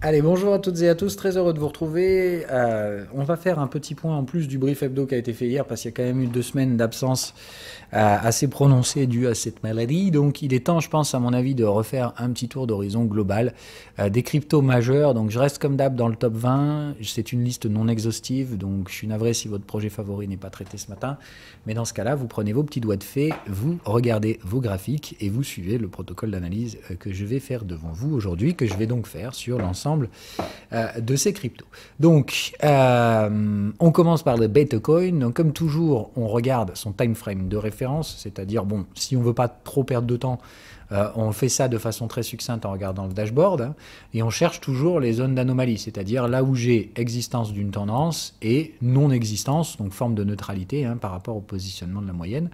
Allez, bonjour à toutes et à tous, très heureux de vous retrouver. Euh, on va faire un petit point en plus du brief hebdo qui a été fait hier, parce qu'il y a quand même eu deux semaines d'absence euh, assez prononcée due à cette maladie. Donc il est temps, je pense, à mon avis, de refaire un petit tour d'horizon global euh, des cryptos majeurs. Donc je reste comme d'hab dans le top 20. C'est une liste non exhaustive, donc je suis navré si votre projet favori n'est pas traité ce matin. Mais dans ce cas-là, vous prenez vos petits doigts de fée, vous regardez vos graphiques et vous suivez le protocole d'analyse que je vais faire devant vous aujourd'hui, que je vais donc faire sur l'ensemble euh, de ces cryptos. Donc, euh, on commence par le Bitcoin. Donc, comme toujours, on regarde son time frame de référence, c'est-à-dire, bon, si on veut pas trop perdre de temps, euh, on fait ça de façon très succincte en regardant le dashboard hein, et on cherche toujours les zones d'anomalie, c'est-à-dire là où j'ai existence d'une tendance et non-existence, donc forme de neutralité hein, par rapport au positionnement de la moyenne.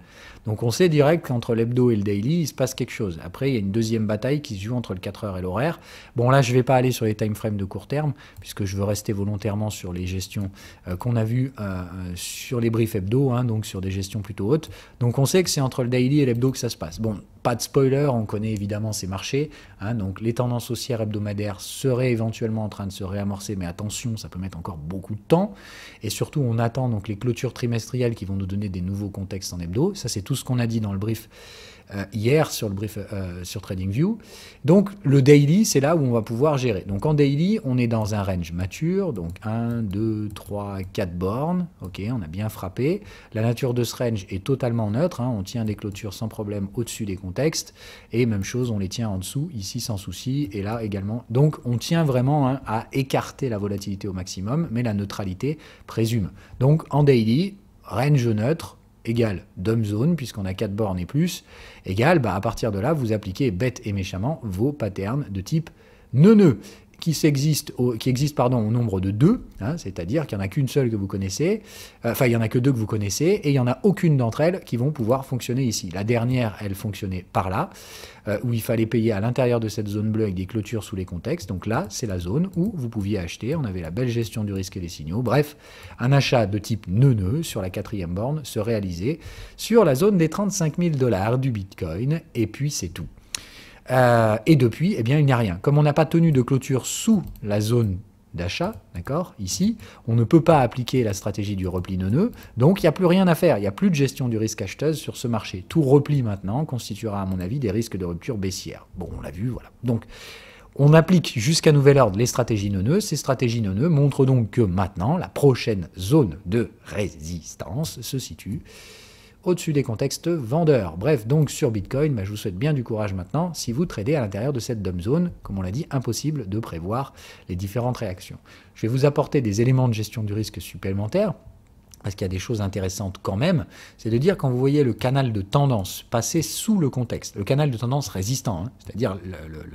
Donc on sait direct qu'entre l'hebdo et le daily, il se passe quelque chose. Après, il y a une deuxième bataille qui se joue entre le 4 heures et l'horaire. Bon, là, je ne vais pas aller sur les time frames de court terme puisque je veux rester volontairement sur les gestions euh, qu'on a vues euh, sur les briefs hebdo, hein, donc sur des gestions plutôt hautes. Donc on sait que c'est entre le daily et l'hebdo que ça se passe. Bon, pas de spoiler, on connaît évidemment ces marchés. Hein, donc les tendances haussières hebdomadaires seraient éventuellement en train de se réamorcer, mais attention, ça peut mettre encore beaucoup de temps. Et surtout, on attend donc les clôtures trimestrielles qui vont nous donner des nouveaux contextes en hebdo. Ça, c'est tout ce qu'on a dit dans le brief euh, hier sur le brief euh, sur TradingView. Donc le daily, c'est là où on va pouvoir gérer. Donc en daily, on est dans un range mature, donc 1, 2, 3, 4 bornes. Ok, on a bien frappé. La nature de ce range est totalement neutre. Hein. on tient des clôtures sans problème au-dessus des contextes. Et même chose, on les tient en dessous, ici sans souci, et là également. Donc on tient vraiment hein, à écarter la volatilité au maximum, mais la neutralité présume. Donc en daily, range neutre, égale dumb zone, puisqu'on a 4 bornes et plus, égal bah, à partir de là, vous appliquez bête et méchamment vos patterns de type neuneux qui, existe au, qui existe pardon, au nombre de deux, hein, c'est-à-dire qu'il n'y en a qu'une seule que vous connaissez, euh, enfin il n'y en a que deux que vous connaissez, et il n'y en a aucune d'entre elles qui vont pouvoir fonctionner ici. La dernière, elle fonctionnait par là, euh, où il fallait payer à l'intérieur de cette zone bleue avec des clôtures sous les contextes. Donc là, c'est la zone où vous pouviez acheter, on avait la belle gestion du risque et des signaux. Bref, un achat de type neuneux sur la quatrième borne se réalisait sur la zone des 35 000 dollars du Bitcoin, et puis c'est tout. Euh, et depuis, eh bien, il n'y a rien. Comme on n'a pas tenu de clôture sous la zone d'achat, d'accord, ici, on ne peut pas appliquer la stratégie du repli neuneux, donc il n'y a plus rien à faire, il n'y a plus de gestion du risque acheteuse sur ce marché. Tout repli maintenant constituera, à mon avis, des risques de rupture baissière. Bon, on l'a vu, voilà. Donc, on applique jusqu'à nouvel ordre les stratégies nonneuses. Ces stratégies nonneuses montrent donc que maintenant, la prochaine zone de résistance se situe au-dessus des contextes vendeurs. Bref, donc sur Bitcoin, bah, je vous souhaite bien du courage maintenant si vous tradez à l'intérieur de cette dumb zone. Comme on l'a dit, impossible de prévoir les différentes réactions. Je vais vous apporter des éléments de gestion du risque supplémentaires parce qu'il y a des choses intéressantes quand même, c'est de dire quand vous voyez le canal de tendance passer sous le contexte, le canal de tendance résistant, hein, c'est-à-dire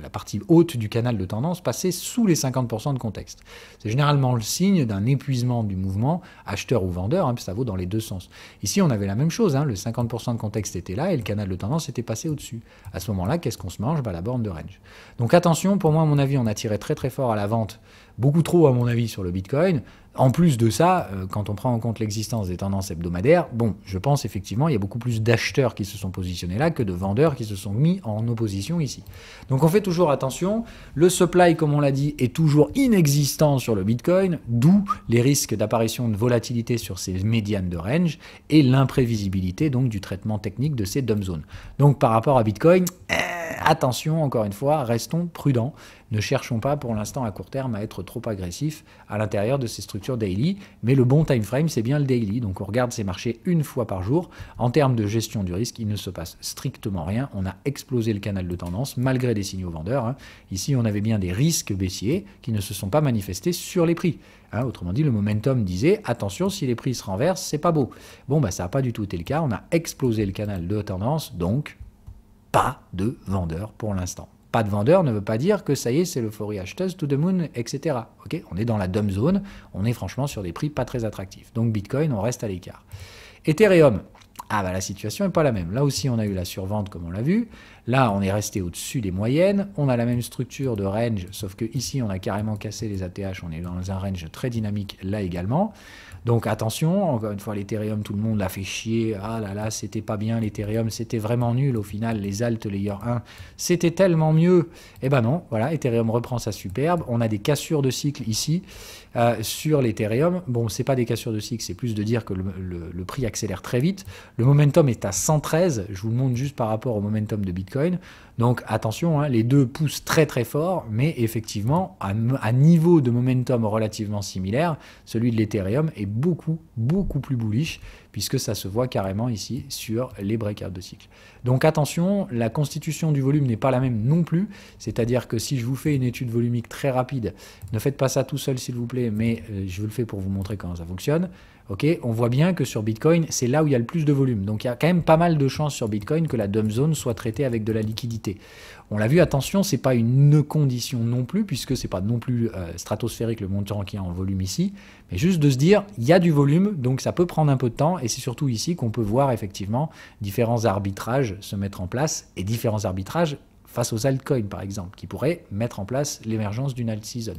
la partie haute du canal de tendance passer sous les 50% de contexte. C'est généralement le signe d'un épuisement du mouvement, acheteur ou vendeur, hein, ça vaut dans les deux sens. Ici, on avait la même chose, hein, le 50% de contexte était là et le canal de tendance était passé au-dessus. À ce moment-là, qu'est-ce qu'on se mange bah, La borne de range. Donc attention, pour moi, à mon avis, on a tiré très très fort à la vente beaucoup trop à mon avis sur le Bitcoin. En plus de ça, euh, quand on prend en compte l'existence des tendances hebdomadaires, bon, je pense effectivement il y a beaucoup plus d'acheteurs qui se sont positionnés là que de vendeurs qui se sont mis en opposition ici. Donc on fait toujours attention. Le supply, comme on l'a dit, est toujours inexistant sur le Bitcoin, d'où les risques d'apparition de volatilité sur ces médianes de range et l'imprévisibilité donc du traitement technique de ces dumb zones. Donc par rapport à Bitcoin, eh, attention encore une fois, restons prudents ne cherchons pas pour l'instant à court terme à être trop agressif à l'intérieur de ces structures daily, mais le bon time frame, c'est bien le daily. Donc on regarde ces marchés une fois par jour. En termes de gestion du risque, il ne se passe strictement rien. On a explosé le canal de tendance malgré des signaux vendeurs. Hein. Ici, on avait bien des risques baissiers qui ne se sont pas manifestés sur les prix. Hein. autrement dit, le momentum disait attention, si les prix se renversent, c'est pas beau. Bon, bah, ça n'a pas du tout été le cas. On a explosé le canal de tendance, donc pas de vendeurs pour l'instant. Pas de vendeur ne veut pas dire que ça y est, c'est l'euphorie acheteuse, tout the moon, etc. Ok on est dans la dumb zone, on est franchement sur des prix pas très attractifs. Donc Bitcoin, on reste à l'écart. Ethereum, ah bah la situation n'est pas la même. Là aussi, on a eu la survente, comme on l'a vu. Là, on est resté au-dessus des moyennes. On a la même structure de range, sauf que ici, on a carrément cassé les ATH. On est dans un range très dynamique là également. Donc attention, encore une fois, l'Ethereum, tout le monde l'a fait chier. Ah là là, c'était pas bien l'Ethereum, c'était vraiment nul. Au final, les Alt Layer 1, c'était tellement mieux. Eh ben non, voilà, Ethereum reprend sa superbe. On a des cassures de cycle ici euh, sur l'Ethereum. Bon, c'est pas des cassures de cycle, c'est plus de dire que le, le prix accélère très vite. Le momentum est à 113. Je vous le montre juste par rapport au momentum de Bitcoin donc attention, hein, les deux poussent très très fort, mais effectivement, à, à niveau de momentum relativement similaire, celui de l'Ethereum est beaucoup, beaucoup plus bullish, puisque ça se voit carrément ici sur les breakouts de cycle. Donc attention, la constitution du volume n'est pas la même non plus, c'est-à-dire que si je vous fais une étude volumique très rapide, ne faites pas ça tout seul s'il vous plaît, mais euh, je vous le fais pour vous montrer comment ça fonctionne on voit bien que sur Bitcoin, c'est là où il y a le plus de volume. Donc il y a quand même pas mal de chances sur Bitcoin que la dump zone soit traitée avec de la liquidité. On l'a vu, attention, c'est pas une condition non plus, puisque ce n'est pas non plus euh, stratosphérique le montant qui est en volume ici, mais juste de se dire, il y a du volume, donc ça peut prendre un peu de temps, et c'est surtout ici qu'on peut voir effectivement différents arbitrages se mettre en place, et différents arbitrages face aux altcoins par exemple, qui pourraient mettre en place l'émergence d'une alt season.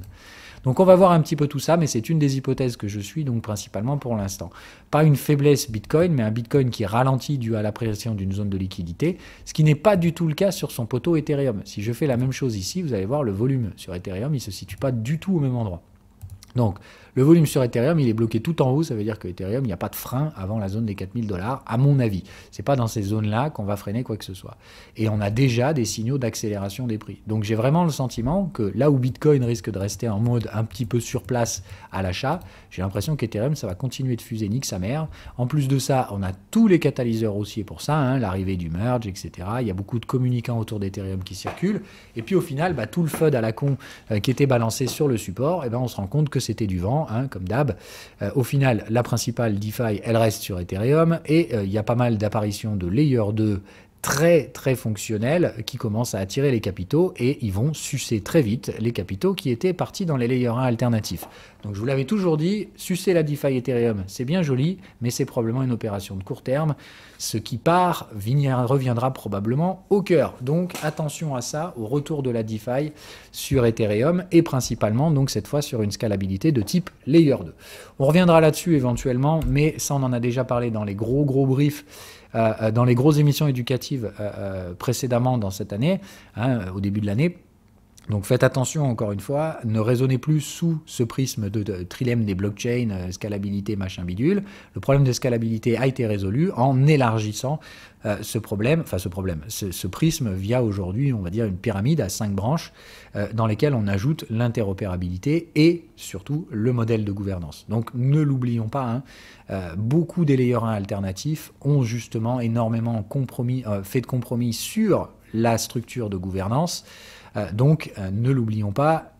Donc on va voir un petit peu tout ça, mais c'est une des hypothèses que je suis donc principalement pour l'instant. Pas une faiblesse Bitcoin, mais un Bitcoin qui ralentit dû à pression d'une zone de liquidité, ce qui n'est pas du tout le cas sur son poteau Ethereum. Si je fais la même chose ici, vous allez voir le volume sur Ethereum, il ne se situe pas du tout au même endroit. Donc, le volume sur Ethereum, il est bloqué tout en haut, ça veut dire que Ethereum, il n'y a pas de frein avant la zone des 4000 dollars, à mon avis. C'est pas dans ces zones-là qu'on va freiner quoi que ce soit. Et on a déjà des signaux d'accélération des prix. Donc, j'ai vraiment le sentiment que là où Bitcoin risque de rester en mode un petit peu sur place à l'achat, j'ai l'impression qu'Ethereum, ça va continuer de fuser nique sa mère. En plus de ça, on a tous les catalyseurs haussiers pour ça, hein, l'arrivée du merge, etc. Il y a beaucoup de communicants autour d'Ethereum qui circulent. Et puis, au final, bah, tout le FUD à la con euh, qui était balancé sur le support, et eh ben, on se rend compte que c'était du vent, hein, comme d'hab. Euh, au final, la principale DeFi, elle reste sur Ethereum et euh, il y a pas mal d'apparitions de Layer 2 très très fonctionnel qui commence à attirer les capitaux et ils vont sucer très vite les capitaux qui étaient partis dans les layers 1 alternatifs. Donc je vous l'avais toujours dit, sucer la DeFi Ethereum, c'est bien joli, mais c'est probablement une opération de court terme. Ce qui part reviendra probablement au cœur. Donc attention à ça, au retour de la DeFi sur Ethereum et principalement donc cette fois sur une scalabilité de type layer 2. On reviendra là-dessus éventuellement, mais ça on en a déjà parlé dans les gros gros briefs euh, euh, dans les grosses émissions éducatives euh, précédemment dans cette année, hein, au début de l'année, donc faites attention encore une fois, ne raisonnez plus sous ce prisme de, trilemme des blockchains, euh, scalabilité, machin bidule. Le problème de scalabilité a été résolu en élargissant euh, ce problème, enfin ce problème, ce, prisme via aujourd'hui, on va dire, une pyramide à cinq branches euh, dans lesquelles on ajoute l'interopérabilité et surtout le modèle de gouvernance. Donc ne l'oublions pas, hein, beaucoup des 1 alternatifs ont justement énormément fait de compromis sur la structure de gouvernance. Euh, donc, euh, ne l'oublions pas,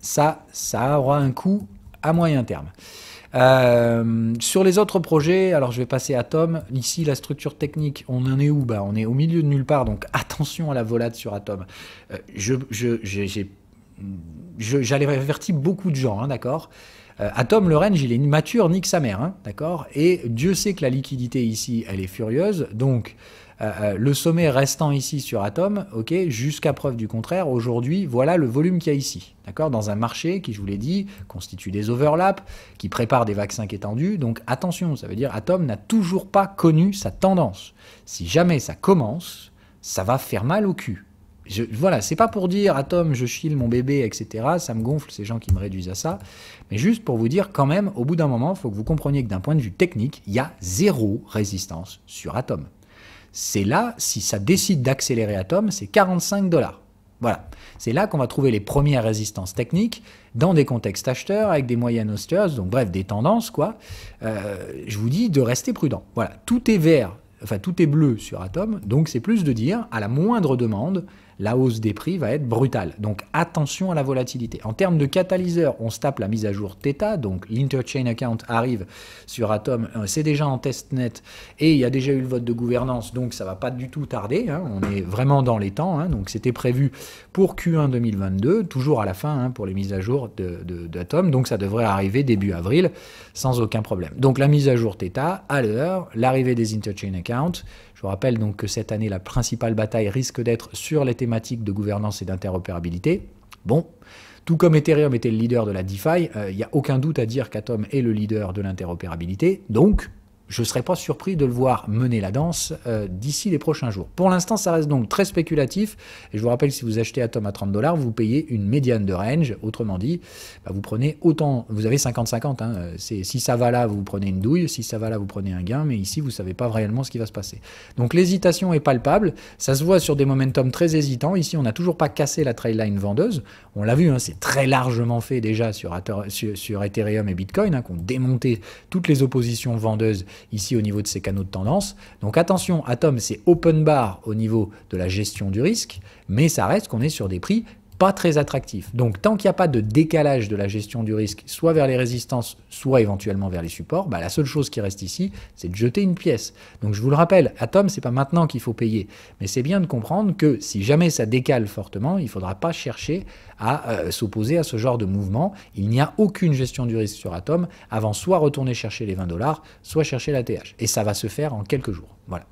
ça, ça aura un coût à moyen terme. Euh, sur les autres projets, alors je vais passer à Tom, Ici, la structure technique, on en est où ben, On est au milieu de nulle part, donc attention à la volade sur Atom. je, je, j'ai, averti beaucoup de gens, hein, d'accord Atom, le range, il est mature, que sa mère, hein, d'accord Et Dieu sait que la liquidité ici, elle est furieuse, donc euh, euh, le sommet restant ici sur Atom, ok, jusqu'à preuve du contraire, aujourd'hui, voilà le volume qu'il y a ici. D'accord Dans un marché qui, je vous l'ai dit, constitue des overlaps, qui prépare des vaccins qui étendus. Donc attention, ça veut dire Atom n'a toujours pas connu sa tendance. Si jamais ça commence, ça va faire mal au cul. Je, voilà, c'est pas pour dire Atom, je chile mon bébé, etc. Ça me gonfle ces gens qui me réduisent à ça. Mais juste pour vous dire, quand même, au bout d'un moment, il faut que vous compreniez que d'un point de vue technique, il y a zéro résistance sur Atom c'est là, si ça décide d'accélérer Atom, c'est 45 dollars. Voilà. C'est là qu'on va trouver les premières résistances techniques dans des contextes acheteurs, avec des moyennes austères, donc bref, des tendances, quoi. Euh, je vous dis de rester prudent. Voilà. Tout est vert, enfin tout est bleu sur Atom, donc c'est plus de dire, à la moindre demande, la hausse des prix va être brutale. Donc attention à la volatilité. En termes de catalyseur, on se tape la mise à jour Theta, donc l'interchain account arrive sur Atom, euh, c'est déjà en test net, et il y a déjà eu le vote de gouvernance, donc ça va pas du tout tarder. Hein. On est vraiment dans les temps, hein. donc c'était prévu pour Q1 2022, toujours à la fin hein, pour les mises à jour d'Atom, de, donc ça devrait arriver début avril sans aucun problème. Donc la mise à jour Theta, à l'heure, l'arrivée des interchain accounts, je rappelle donc que cette année, la principale bataille risque d'être sur les thématiques de gouvernance et d'interopérabilité. Bon, tout comme Ethereum était le leader de la DeFi, euh, il n'y a aucun doute à dire qu'Atom est le leader de l'interopérabilité. Donc, je ne serais pas surpris de le voir mener la danse euh, d'ici les prochains jours. Pour l'instant, ça reste donc très spéculatif. Et je vous rappelle, si vous achetez Atom à 30 dollars, vous payez une médiane de range. Autrement dit, bah, vous prenez autant. Vous avez 50-50. Hein. si ça va là, vous prenez une douille. Si ça va là, vous prenez un gain. Mais ici, vous ne savez pas réellement ce qui va se passer. Donc l'hésitation est palpable. Ça se voit sur des momentum très hésitants. Ici, on n'a toujours pas cassé la trail line vendeuse. On l'a vu, hein, c'est très largement fait déjà sur, Ethereum et Bitcoin, hein, qu'on démonté toutes les oppositions vendeuses ici au niveau de ces canaux de tendance. Donc attention, Atom, c'est open bar au niveau de la gestion du risque, mais ça reste qu'on est sur des prix pas très attractif. Donc tant qu'il n'y a pas de décalage de la gestion du risque, soit vers les résistances, soit éventuellement vers les supports, bah, la seule chose qui reste ici, c'est de jeter une pièce. Donc je vous le rappelle, Atom, c'est pas maintenant qu'il faut payer, mais c'est bien de comprendre que si jamais ça décale fortement, il faudra pas chercher à euh, s'opposer à ce genre de mouvement. Il n'y a aucune gestion du risque sur Atom avant soit retourner chercher les 20 dollars, soit chercher la TH. Et ça va se faire en quelques jours. Voilà.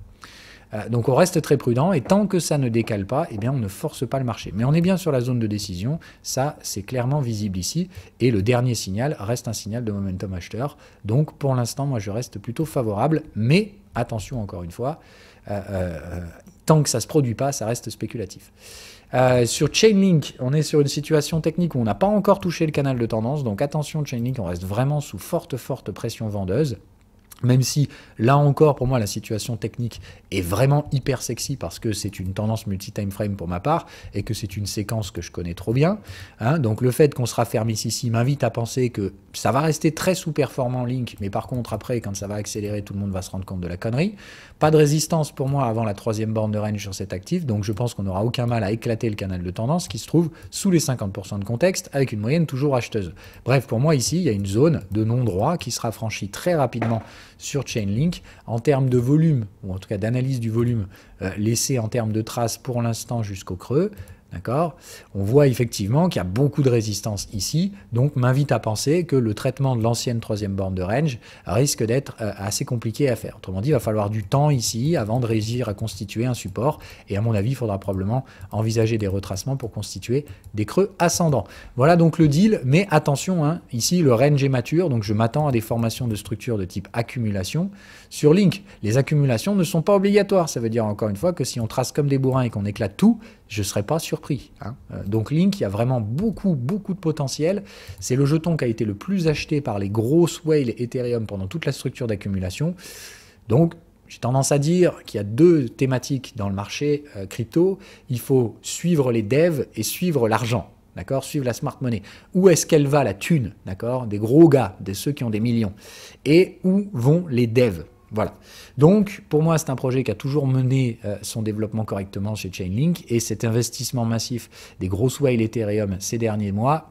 Euh, donc on reste très prudent et tant que ça ne décale pas, eh bien on ne force pas le marché. Mais on est bien sur la zone de décision, ça c'est clairement visible ici. Et le dernier signal reste un signal de momentum acheteur. Donc pour l'instant, moi je reste plutôt favorable, mais attention encore une fois, euh, euh, tant que ça ne se produit pas, ça reste spéculatif. sur Chainlink, on est sur une situation technique où on n'a pas encore touché le canal de tendance, donc attention Chainlink, on reste vraiment sous forte forte pression vendeuse. Même si, là encore, pour moi, la situation technique est vraiment hyper sexy parce que c'est une tendance multi time frame pour ma part et que c'est une séquence que je connais trop bien. Hein. Donc, le fait qu'on sera raffermisse ici m'invite à penser que ça va rester très sous-performant Link, mais par contre, après, quand ça va accélérer, tout le monde va se rendre compte de la connerie. Pas de résistance pour moi avant la troisième borne de range sur cet actif, donc je pense qu'on n'aura aucun mal à éclater le canal de tendance qui se trouve sous les 50% de contexte avec une moyenne toujours acheteuse. Bref, pour moi, ici, il y a une zone de non-droit qui sera franchie très rapidement sur Chainlink. En termes de volume, ou en tout cas d'analyse du volume euh, laissé en termes de traces pour l'instant jusqu'au creux, D'accord On voit effectivement qu'il y a beaucoup de résistance ici, donc m'invite à penser que le traitement de l'ancienne troisième borne de range risque d'être euh, assez compliqué à faire. Autrement dit, il va falloir du temps ici avant de réussir à constituer un support, et à mon avis, il faudra probablement envisager des retracements pour constituer des creux ascendants. Voilà donc le deal, mais attention, hein, ici le range est mature, donc je m'attends à des formations de structures de type accumulation. Sur Link, les accumulations ne sont pas obligatoires, ça veut dire encore une fois que si on trace comme des bourrins et qu'on éclate tout, je ne serai pas sur prix. Hein. Euh, donc Link, il y a vraiment beaucoup, beaucoup de potentiel. C'est le jeton qui a été le plus acheté par les grosses whales Ethereum pendant toute la structure d'accumulation. Donc j'ai tendance à dire qu'il y a deux thématiques dans le marché euh, crypto. Il faut suivre les devs et suivre l'argent. D'accord Suivre la smart money. Où est-ce qu'elle va la thune D'accord Des gros gars, des ceux qui ont des millions. Et où vont les devs voilà. Donc, pour moi, c'est un projet qui a toujours mené euh, son développement correctement chez Chainlink et cet investissement massif des gros whales Ethereum ces derniers mois,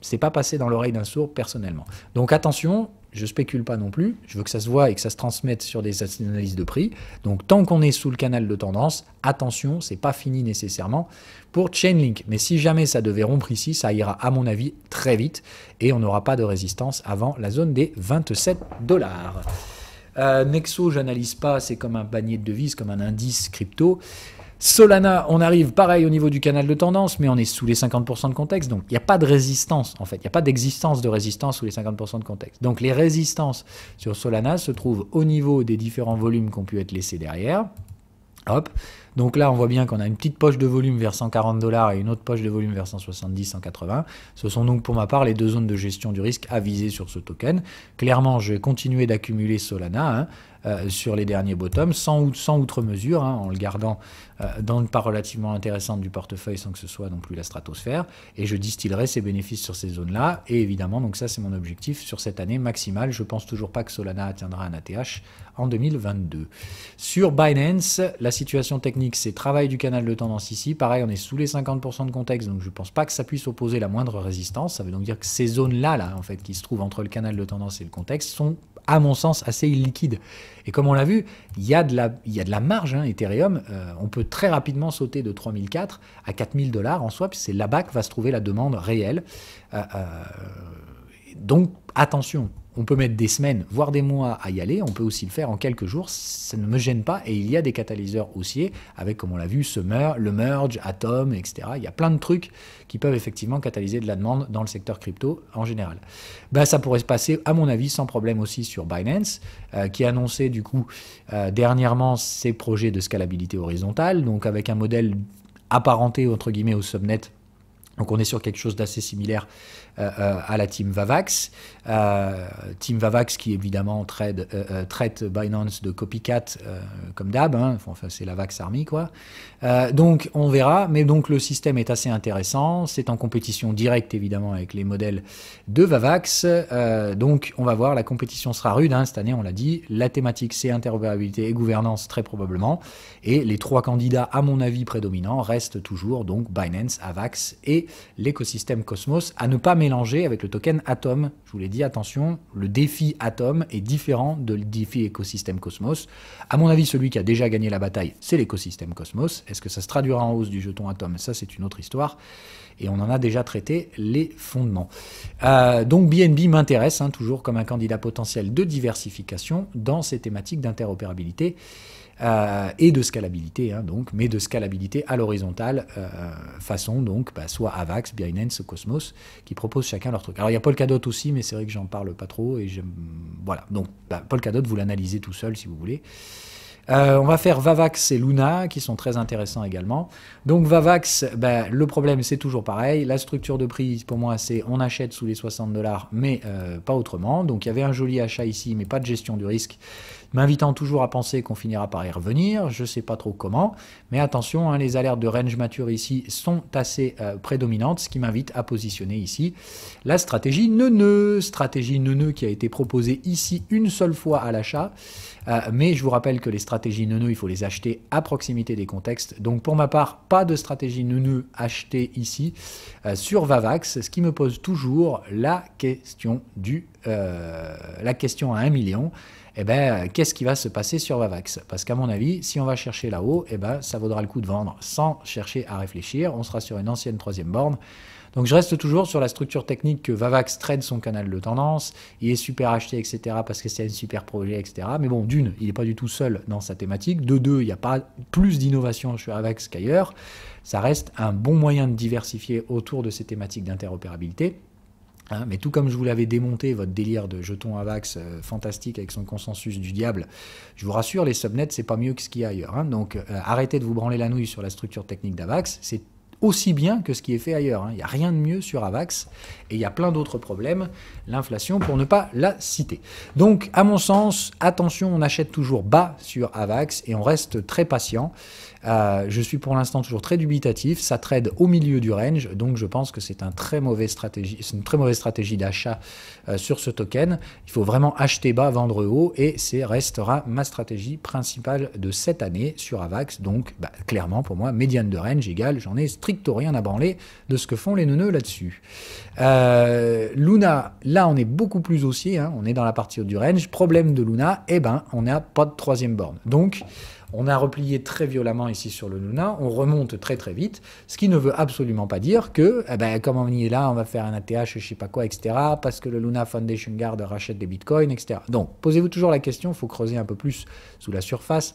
c'est pas passé dans l'oreille d'un sourd personnellement. Donc, attention, je spécule pas non plus, je veux que ça se voit et que ça se transmette sur des analyses de prix. Donc tant qu'on est sous le canal de tendance, attention, c'est pas fini nécessairement pour Chainlink. Mais si jamais ça devait rompre ici, ça ira à mon avis très vite et on n'aura pas de résistance avant la zone des 27 dollars. Euh, Nexo, j'analyse pas, c'est comme un panier de devises, comme un indice crypto. Solana, on arrive pareil au niveau du canal de tendance, mais on est sous les 50% de contexte, donc il n'y a pas de résistance en fait, il n'y a pas d'existence de résistance sous les 50% de contexte. Donc les résistances sur Solana se trouvent au niveau des différents volumes qui ont pu être laissés derrière. Hop, donc là, on voit bien qu'on a une petite poche de volume vers 140 dollars et une autre poche de volume vers 170, 180. Ce sont donc pour ma part les deux zones de gestion du risque à viser sur ce token. Clairement, je vais continuer d'accumuler Solana. Hein. Euh, sur les derniers bottoms, sans, outre mesure, hein, en le gardant euh, dans une part relativement intéressante du portefeuille sans que ce soit non plus la stratosphère. Et je distillerai ces bénéfices sur ces zones-là. Et évidemment, donc ça, c'est mon objectif sur cette année maximale. Je pense toujours pas que Solana atteindra un ATH en 2022. Sur Binance, la situation technique, c'est travail du canal de tendance ici. Pareil, on est sous les 50% de contexte, donc je ne pense pas que ça puisse opposer la moindre résistance. Ça veut donc dire que ces zones-là, là, en fait, qui se trouvent entre le canal de tendance et le contexte, sont à mon sens, assez illiquide. Et comme on l'a vu, il y, a de la, de la marge, hein, Ethereum. Euh, on peut très rapidement sauter de 3004 à 4000 dollars en puis C'est là-bas que va se trouver la demande réelle. Euh, euh, donc, attention, on peut mettre des semaines, voire des mois à y aller, on peut aussi le faire en quelques jours, ça ne me gêne pas, et il y a des catalyseurs haussiers, avec, comme on l'a vu, le merge, Atom, etc. Il y a plein de trucs qui peuvent effectivement catalyser de la demande dans le secteur crypto en général. Bah, ça pourrait se passer, à mon avis, sans problème aussi sur Binance, euh, qui annonçait du coup euh, dernièrement ses projets de scalabilité horizontale, donc avec un modèle apparenté entre guillemets au subnet donc on est sur quelque chose d'assez similaire euh, euh, à la Team Vavax. Euh, team Vavax qui évidemment traite, Binance de copycat comme d'hab, hein. enfin c'est la Vax Army quoi. donc on verra, mais donc le système est assez intéressant, c'est en compétition directe évidemment avec les modèles de Vavax, donc on va voir, la compétition sera rude hein, cette année on l'a dit, la thématique c'est interopérabilité et gouvernance très probablement, et les trois candidats à mon avis prédominants restent toujours donc Binance, Avax et l'écosystème Cosmos à ne pas mélanger avec le token Atom. Je vous l'ai dit, attention, le défi Atom est différent de le défi écosystème Cosmos. À mon avis, celui qui a déjà gagné la bataille, c'est l'écosystème Cosmos. Est-ce que ça se traduira en hausse du jeton Atom Ça, c'est une autre histoire et on en a déjà traité les fondements. Euh, donc BNB m'intéresse hein, toujours comme un candidat potentiel de diversification dans ces thématiques d'interopérabilité. Euh, et de scalabilité, hein, donc, mais de scalabilité à l'horizontale, euh, façon donc bah, soit Avax, Binance, Cosmos, qui proposent chacun leur truc. Alors il y a Polkadot aussi, mais c'est vrai que j'en parle pas trop, et voilà. Donc Paul bah, Polkadot, vous l'analysez tout seul si vous voulez. Euh, on va faire Vavax et Luna, qui sont très intéressants également. Donc Vavax, bah, le problème c'est toujours pareil. La structure de prix, pour moi, c'est on achète sous les 60 dollars, mais euh, pas autrement. Donc il y avait un joli achat ici, mais pas de gestion du risque m'invitant toujours à penser qu'on finira par y revenir, je ne sais pas trop comment, mais attention, hein, les alertes de range mature ici sont assez euh, prédominantes, ce qui m'invite à positionner ici la stratégie neuneu, stratégie neuneu qui a été proposée ici une seule fois à l'achat, euh, mais je vous rappelle que les stratégies neuneu, il faut les acheter à proximité des contextes, donc pour ma part, pas de stratégie neuneu achetée ici euh, sur Vavax, ce qui me pose toujours la question du euh, la question à 1 million, eh ben, qu'est-ce qui va se passer sur Vavax Parce qu'à mon avis, si on va chercher là-haut, et eh ben, ça vaudra le coup de vendre sans chercher à réfléchir. On sera sur une ancienne troisième borne. Donc je reste toujours sur la structure technique que Vavax trade son canal de tendance, il est super acheté, etc., parce que c'est un super projet, etc. Mais bon, d'une, il n'est pas du tout seul dans sa thématique. De deux, il n'y a pas plus d'innovation chez Vavax qu'ailleurs. Ça reste un bon moyen de diversifier autour de ces thématiques d'interopérabilité. Hein, mais tout comme je vous l'avais démonté, votre délire de jeton Avax euh, fantastique avec son consensus du diable, je vous rassure, les subnets, c'est pas mieux que ce qu'il y a ailleurs. Hein. donc euh, arrêtez de vous branler la nouille sur la structure technique d'Avax, c'est aussi bien que ce qui est fait ailleurs. Hein. Il n'y a rien de mieux sur Avax et il y a plein d'autres problèmes, l'inflation pour ne pas la citer. Donc, à mon sens, attention, on achète toujours bas sur Avax et on reste très patient. Euh, je suis pour l'instant toujours très dubitatif. Ça trade au milieu du range, donc je pense que c'est une très mauvaise stratégie d'achat euh, sur ce token. Il faut vraiment acheter bas, vendre haut, et c'est restera ma stratégie principale de cette année sur Avax. Donc, bah, clairement pour moi, médiane de range égale, j'en ai strictement rien à branler de ce que font les neuneux là-dessus. Euh, Luna, là on est beaucoup plus haussier, hein. on est dans la partie haute du range. Problème de Luna, eh ben on n'a pas de troisième borne. Donc on a replié très violemment ici sur le Luna, on remonte très très vite, ce qui ne veut absolument pas dire que, eh ben, comme on y est là, on va faire un ATH, je sais pas quoi, etc., parce que le Luna Foundation Guard rachète des bitcoins, etc. Donc, posez-vous toujours la question, il faut creuser un peu plus sous la surface.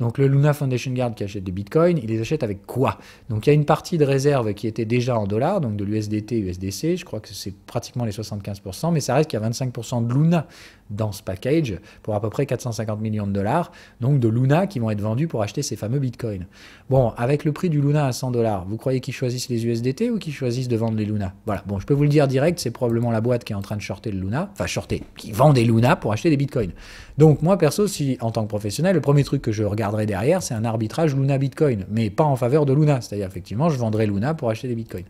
Donc le Luna Foundation Guard qui achète des bitcoins, il les achète avec quoi Donc il y a une partie de réserve qui était déjà en dollars, donc de l'USDT, USDC, je crois que c'est pratiquement les 75%, mais ça reste qu'il y a 25% de Luna dans ce package pour à peu près 450 millions de dollars, donc de Luna qui vont être vendus pour acheter ces fameux bitcoins. Bon, avec le prix du Luna à 100 dollars, vous croyez qu'ils choisissent les USDT ou qu'ils choisissent de vendre les Luna Voilà, bon, je peux vous le dire direct, c'est probablement la boîte qui est en train de shorter le Luna, enfin shorter, qui vend des Luna pour acheter des bitcoins. Donc moi perso, si en tant que professionnel, le premier truc que je regarde derrière, c'est un arbitrage Luna Bitcoin, mais pas en faveur de Luna. C'est-à-dire, effectivement, je vendrai Luna pour acheter des Bitcoins.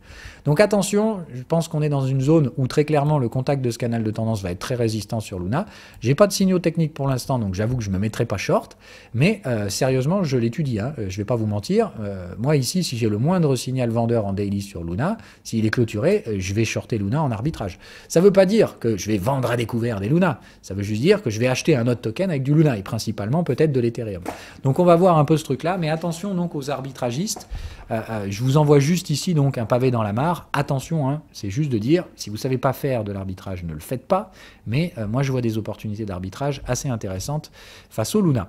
Donc attention, je pense qu'on est dans une zone où très clairement le contact de ce canal de tendance va être très résistant sur Luna. J'ai pas de signaux techniques pour l'instant, donc j'avoue que je me mettrai pas short, mais euh, sérieusement, je l'étudie. Hein. Euh, je vais pas vous mentir. Euh, moi ici, si j'ai le moindre signal vendeur en daily sur Luna, s'il est clôturé, je vais shorter Luna en arbitrage. Ça veut pas dire que je vais vendre à découvert des Luna. Ça veut juste dire que je vais acheter un autre token avec du Luna et principalement peut-être de l'Ethereum. Donc donc on va voir un peu ce truc-là, mais attention donc aux arbitragistes. Euh, euh, je vous envoie juste ici donc un pavé dans la mare. Attention, hein, c'est juste de dire, si vous ne savez pas faire de l'arbitrage, ne le faites pas. Mais euh, moi je vois des opportunités d'arbitrage assez intéressantes face au Luna.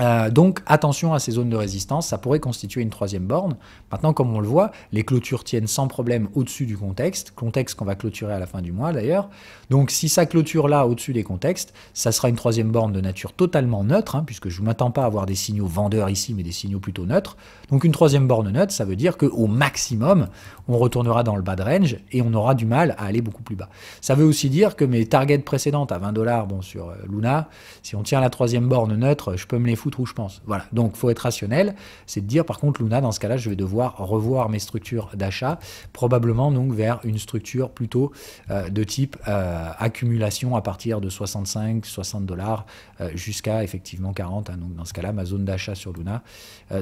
Euh, donc attention à ces zones de résistance, ça pourrait constituer une troisième borne. Maintenant, comme on le voit, les clôtures tiennent sans problème au-dessus du contexte, contexte qu'on va clôturer à la fin du mois d'ailleurs. Donc si ça clôture là au-dessus des contextes, ça sera une troisième borne de nature totalement neutre, hein, puisque je ne m'attends pas à avoir des signaux vendeurs ici, mais des signaux plutôt neutres. Donc une troisième borne neutre, ça veut dire qu'au maximum, on retournera dans le bas de range et on aura du mal à aller beaucoup plus bas. Ça veut aussi dire que mes targets précédentes à 20 dollars, bon sur euh, Luna, si on tient la troisième borne neutre, je peux me les foutre où je pense. Voilà. Donc, faut être rationnel. C'est de dire, par contre, Luna, dans ce cas-là, je vais devoir revoir mes structures d'achat, probablement donc vers une structure plutôt euh, de type euh, accumulation à partir de 65, 60 dollars euh, jusqu'à effectivement 40. Hein. donc, dans ce cas-là, ma zone d'achat sur Luna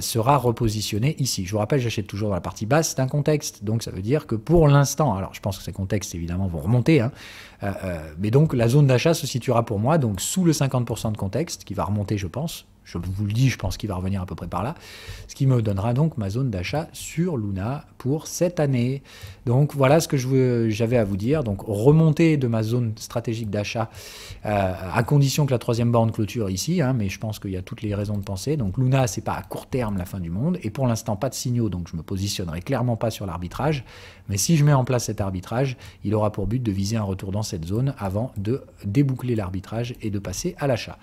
sera repositionnée ici. Je vous rappelle, j'achète toujours dans la partie basse un contexte. Donc, ça veut dire que pour l'instant, alors je pense que ces contextes évidemment vont remonter, hein, mais donc la zone d'achat se situera pour moi donc sous le 50% de contexte qui va remonter, je pense, je vous le dis, je pense qu'il va revenir à peu près par là, ce qui me donnera donc ma zone d'achat sur Luna pour cette année. Donc voilà ce que j'avais à vous dire. Donc remonter de ma zone stratégique d'achat, euh, à condition que la troisième borne clôture ici, hein, mais je pense qu'il y a toutes les raisons de penser. Donc Luna, c'est pas à court terme la fin du monde, et pour l'instant pas de signaux, donc je me positionnerai clairement pas sur l'arbitrage. Mais si je mets en place cet arbitrage, il aura pour but de viser un retour dans cette zone avant de déboucler l'arbitrage et de passer à l'achat.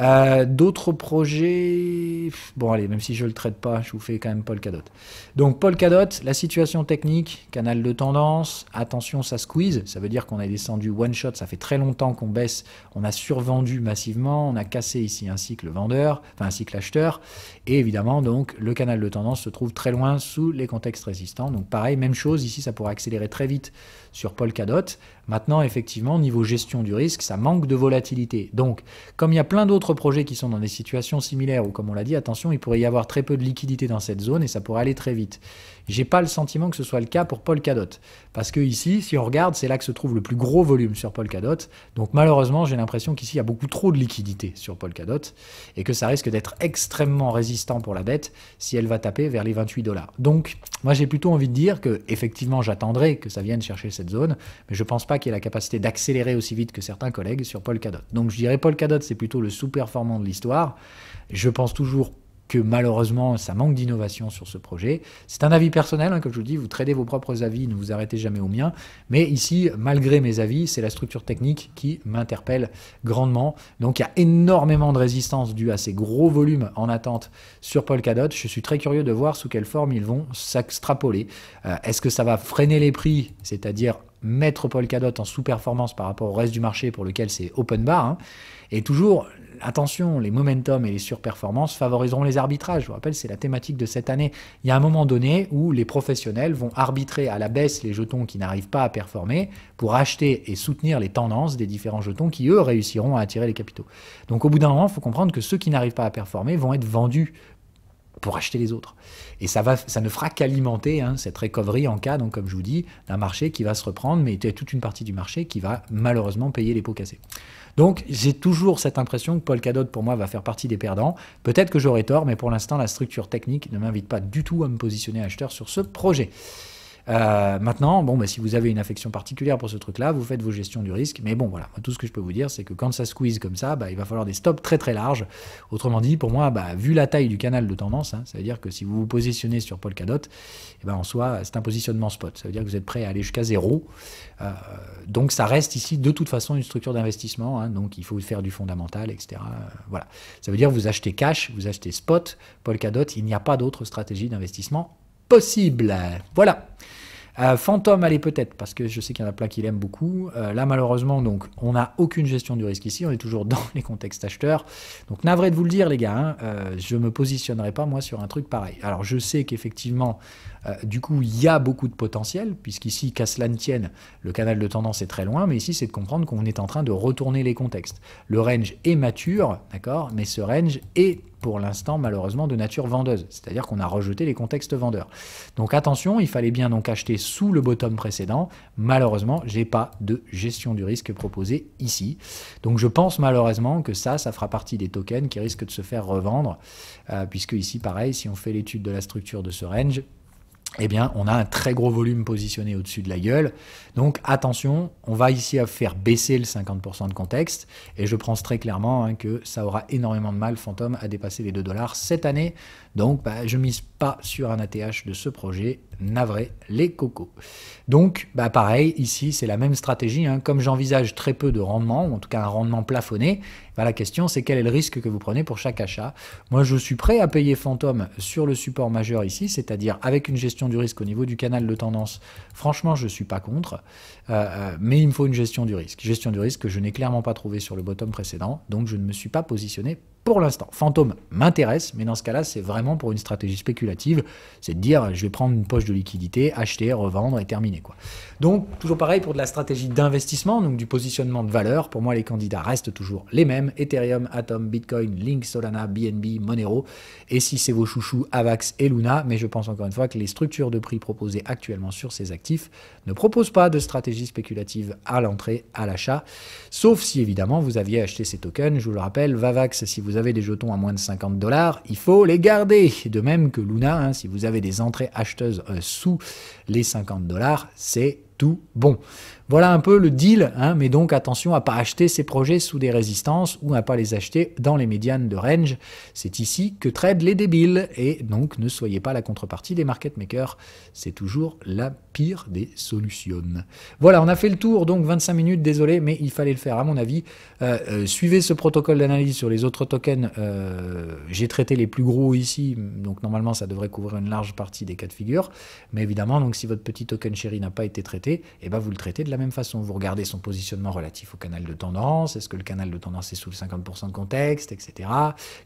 Euh, d'autres projets. Bon, allez, même si je ne le traite pas, je vous fais quand même Paul Cadotte. Donc, Paul Cadotte, la situation technique, canal de tendance. Attention, ça squeeze. Ça veut dire qu'on a descendu one shot. Ça fait très longtemps qu'on baisse. On a survendu massivement. On a cassé ici un cycle vendeur, enfin un cycle acheteur. Et évidemment, donc, le canal de tendance se trouve très loin sous les contextes résistants. Donc, pareil, même chose. Ici, ça pourrait accélérer très vite sur Polkadot. Maintenant, effectivement, niveau gestion du risque, ça manque de volatilité. Donc, comme il y a plein d'autres projets qui sont dans des situations similaires, ou comme on l'a dit, attention, il pourrait y avoir très peu de liquidité dans cette zone et ça pourrait aller très vite. J'ai pas le sentiment que ce soit le cas pour Paul cadot Parce que ici, si on regarde, c'est là que se trouve le plus gros volume sur Paul cadot Donc malheureusement, j'ai l'impression qu'ici, il y a beaucoup trop de liquidités sur Paul Polkadot et que ça risque d'être extrêmement résistant pour la bête si elle va taper vers les 28 dollars. Donc, moi, j'ai plutôt envie de dire que, effectivement, j'attendrai que ça vienne chercher cette zone, mais je pense pas qu'il y ait la capacité d'accélérer aussi vite que certains collègues sur Paul cadot Donc, je dirais Paul Polkadot, c'est plutôt le sous-performant de l'histoire. Je pense toujours malheureusement, ça manque d'innovation sur ce projet. C'est un avis personnel, hein, comme je vous dis, vous tradez vos propres avis, ne vous arrêtez jamais au mien. Mais ici, malgré mes avis, c'est la structure technique qui m'interpelle grandement. Donc il y a énormément de résistance due à ces gros volumes en attente sur Polkadot. Je suis très curieux de voir sous quelle forme ils vont s'extrapoler. Euh, est-ce que ça va freiner les prix, c'est-à-dire mettre Polkadot en sous-performance par rapport au reste du marché pour lequel c'est open bar hein et toujours attention, les momentum et les surperformances favoriseront les arbitrages. Je vous rappelle, c'est la thématique de cette année. Il y a un moment donné où les professionnels vont arbitrer à la baisse les jetons qui n'arrivent pas à performer pour acheter et soutenir les tendances des différents jetons qui, eux, réussiront à attirer les capitaux. Donc au bout d'un moment, il faut comprendre que ceux qui n'arrivent pas à performer vont être vendus pour acheter les autres. Et ça, va, ça ne fera qu'alimenter hein, cette recovery en cas, donc comme je vous dis, d'un marché qui va se reprendre, mais il y toute une partie du marché qui va malheureusement payer les pots cassés. Donc j'ai toujours cette impression que Paul Cadotte, pour moi va faire partie des perdants. Peut-être que j'aurai tort, mais pour l'instant la structure technique ne m'invite pas du tout à me positionner acheteur sur ce projet. Euh, maintenant, bon, bah, si vous avez une affection particulière pour ce truc-là, vous faites vos gestions du risque. Mais bon, voilà, tout ce que je peux vous dire, c'est que quand ça squeeze comme ça, bah, il va falloir des stops très très larges. Autrement dit, pour moi, bah, vu la taille du canal de tendance, hein, ça veut dire que si vous vous positionnez sur Polkadot, eh ben, en soi, c'est un positionnement spot. Ça veut dire que vous êtes prêt à aller jusqu'à zéro. Euh, donc ça reste ici de toute façon une structure d'investissement. Hein. donc il faut faire du fondamental, etc. Euh, voilà. Ça veut dire que vous achetez cash, vous achetez spot, Polkadot, il n'y a pas d'autre stratégie d'investissement possible. Voilà. Euh, Fantôme, allez peut-être, parce que je sais qu'il y en a plein qui l'aiment beaucoup. Euh, là, malheureusement, donc, on n'a aucune gestion du risque ici, on est toujours dans les contextes acheteurs. Donc, navré de vous le dire, les gars, hein, euh, je ne me positionnerai pas, moi, sur un truc pareil. Alors, je sais qu'effectivement, euh, du coup, il y a beaucoup de potentiel, puisqu'ici, qu'à cela ne tienne, le canal de tendance est très loin, mais ici, c'est de comprendre qu'on est en train de retourner les contextes. Le range est mature, d'accord, mais ce range est pour l'instant malheureusement de nature vendeuse, c'est-à-dire qu'on a rejeté les contextes vendeurs. Donc attention, il fallait bien donc acheter sous le bottom précédent. Malheureusement, j'ai pas de gestion du risque proposé ici. Donc je pense malheureusement que ça, ça fera partie des tokens qui risquent de se faire revendre, euh, puisque ici pareil, si on fait l'étude de la structure de ce range, eh bien, on a un très gros volume positionné au-dessus de la gueule. Donc, attention, on va ici faire baisser le 50% de contexte. Et je pense très clairement hein, que ça aura énormément de mal, Fantôme, à dépasser les 2 dollars cette année. Donc, je bah, je mise pas sur un ATH de ce projet. Navré, les cocos. Donc, bah, pareil, ici, c'est la même stratégie. Hein. Comme j'envisage très peu de rendement, en tout cas un rendement plafonné, bah, la question, c'est quel est le risque que vous prenez pour chaque achat. Moi, je suis prêt à payer fantôme sur le support majeur ici, c'est-à-dire avec une gestion du risque au niveau du canal de tendance. Franchement, je ne suis pas contre, euh, euh, mais il me faut une gestion du risque. Gestion du risque que je n'ai clairement pas trouvé sur le bottom précédent, donc je ne me suis pas positionné pour l'instant. Fantôme m'intéresse, mais dans ce cas-là, c'est vraiment pour une stratégie spéculative. C'est de dire, je vais prendre une poche de liquidité, acheter, revendre et terminer. Quoi. Donc, toujours pareil pour de la stratégie d'investissement, donc du positionnement de valeur. Pour moi, les candidats restent toujours les mêmes Ethereum, Atom, Bitcoin, Link, Solana, BNB, Monero. Et si c'est vos chouchous, Avax et Luna. Mais je pense encore une fois que les structures de prix proposées actuellement sur ces actifs ne proposent pas de stratégie spéculative à l'entrée, à l'achat. Sauf si, évidemment, vous aviez acheté ces tokens. Je vous le rappelle, Vavax, si vous avez des jetons à moins de 50 dollars, il faut les garder. De même que Luna, hein, si vous avez des entrées acheteuses euh, sous les 50 dollars, c'est tout bon. Voilà un peu le deal, hein, mais donc attention à pas acheter ces projets sous des résistances ou à pas les acheter dans les médianes de range. C'est ici que trade les débiles et donc ne soyez pas la contrepartie des market makers. C'est toujours la pire des solutions. Voilà, on a fait le tour, donc 25 minutes, désolé, mais il fallait le faire à mon avis. Euh, euh, suivez ce protocole d'analyse sur les autres tokens. Euh, j'ai traité les plus gros ici, donc normalement ça devrait couvrir une large partie des cas de figure. Mais évidemment, donc si votre petit token chéri n'a pas été traité, eh ben vous le traitez de la même façon. Vous regardez son positionnement relatif au canal de tendance, est-ce que le canal de tendance est sous le 50% de contexte, etc.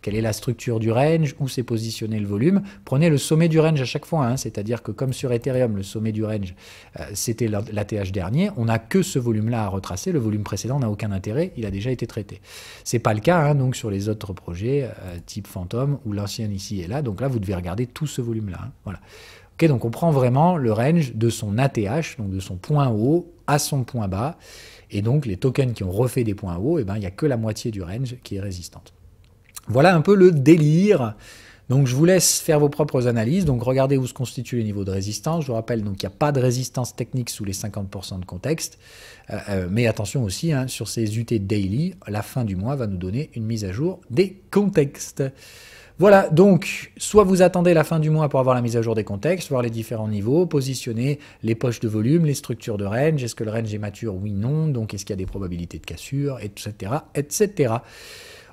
Quelle est la structure du range, où s'est positionné le volume. Prenez le sommet du range à chaque fois, hein. c'est-à-dire que comme sur Ethereum, le sommet du range, euh, c'était l'ATH dernier, on n'a que ce volume-là à retracer, le volume précédent n'a aucun intérêt, il a déjà été traité. C'est pas le cas hein, donc sur les autres projets euh, type Phantom ou l'ancien ici et là, donc là vous devez regarder tout ce volume-là. Hein. voilà. Ok, donc on prend vraiment le range de son ATH, donc de son point haut à son point bas. Et donc les tokens qui ont refait des points hauts, et eh ben, n'y a que la moitié du range qui est résistante. Voilà un peu le délire. Donc je vous laisse faire vos propres analyses. Donc regardez où se constituent les niveaux de résistance. Je vous rappelle donc qu'il n'y a pas de résistance technique sous les 50% de contexte. Euh, euh, mais attention aussi, hein, sur ces UT daily, la fin du mois va nous donner une mise à jour des contextes. Voilà, donc soit vous attendez la fin du mois pour avoir la mise à jour des contextes, voir les différents niveaux, positionner les poches de volume, les structures de range, est-ce que le range est mature Oui, non, donc est-ce qu'il y a des probabilités de cassure, etc. etc.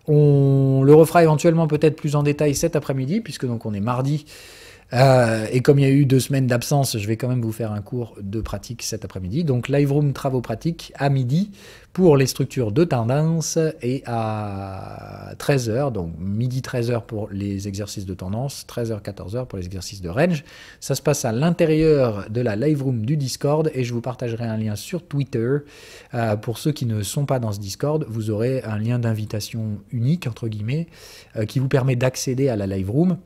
On le refera éventuellement peut-être plus en détail cet après-midi, puisque donc on est mardi. Euh, et comme il y a eu deux semaines d'absence, je vais quand même vous faire un cours de pratique cet après-midi. Donc Live Room Travaux Pratiques à midi pour les structures de tendance et à 13h, donc midi 13h pour les exercices de tendance, 13h 14h pour les exercices de range. Ça se passe à l'intérieur de la Live Room du Discord et je vous partagerai un lien sur Twitter. Euh, pour ceux qui ne sont pas dans ce Discord, vous aurez un lien d'invitation unique, entre guillemets, euh, qui vous permet d'accéder à la Live Room.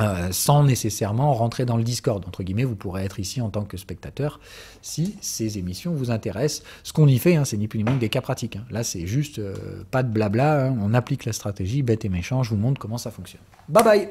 Euh, sans nécessairement rentrer dans le Discord. Entre guillemets, vous pourrez être ici en tant que spectateur si ces émissions vous intéressent. Ce qu'on y fait, hein, c'est ni plus ni moins des cas pratiques. Hein. Là, c'est juste euh, pas de blabla, hein. on applique la stratégie, bête et méchant, je vous montre comment ça fonctionne. Bye bye